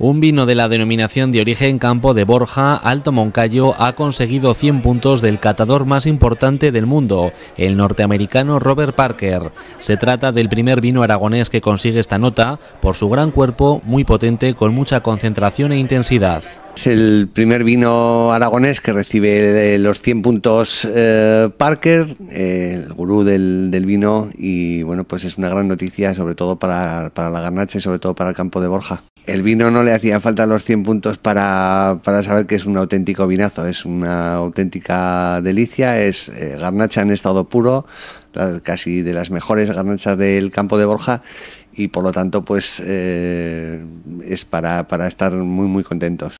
Un vino de la denominación de origen campo de Borja, Alto Moncayo, ha conseguido 100 puntos del catador más importante del mundo, el norteamericano Robert Parker. Se trata del primer vino aragonés que consigue esta nota por su gran cuerpo, muy potente, con mucha concentración e intensidad. Es el primer vino aragonés que recibe eh, los 100 puntos eh, Parker, el gurú del, vino, y bueno, pues es una gran noticia, sobre todo para, para la garnacha y sobre todo para el campo de Borja el vino no le hacía falta los 100 puntos para, para, saber que es un auténtico vinazo, es una auténtica delicia, es eh, garnacha en estado puro, casi de las mejores garnachas del campo de Borja y por lo tanto pues eh, es para, para estar muy muy contentos.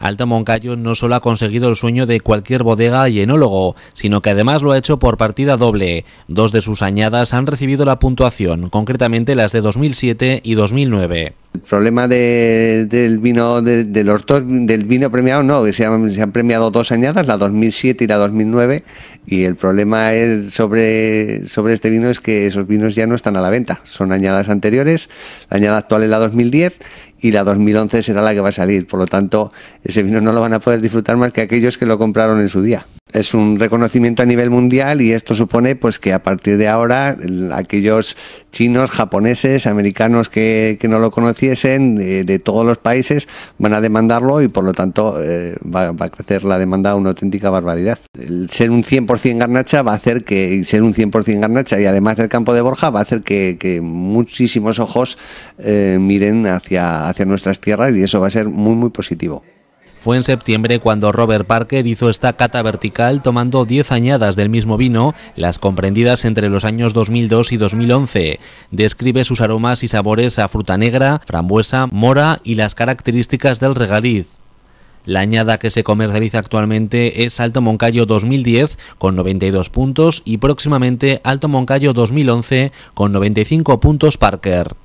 Alto Moncayo no solo ha conseguido el sueño de cualquier bodega y enólogo, sino que además lo ha hecho por partida doble. Dos de sus añadas han recibido la puntuación, concretamente las de 2007 y 2009. El problema del vino del del vino premiado no, se han, premiado dos añadas, la 2007 y la 2009, y el problema sobre, sobre este vino es que esos vinos ya no están a la venta, son añadas anteriores, la añada actual es la 2010 y la 2011 será la que va a salir. Por lo tanto, ese vino no lo van a poder disfrutar más que aquellos que lo compraron en su día. Es un reconocimiento a nivel mundial y esto supone pues que a partir de ahora aquellos chinos, japoneses, americanos que, que no lo conocían eh, de todos los países van a demandarlo y por lo tanto eh, va, a crecer la demanda una auténtica barbaridad. ser un 100% garnacha va a hacer que, ser un 100% garnacha y además del campo de Borja va a hacer que, muchísimos ojos eh, miren hacia, hacia nuestras tierras y eso va a ser muy, muy positivo. Fue en septiembre cuando Robert Parker hizo esta cata vertical tomando 10 añadas del mismo vino, las comprendidas entre los años 2002 y 2011. Describe sus aromas y sabores a fruta negra, frambuesa, mora y las características del regaliz. La añada que se comercializa actualmente es Alto Moncayo 2010 con 92 puntos y próximamente Alto Moncayo 2011 con 95 puntos Parker.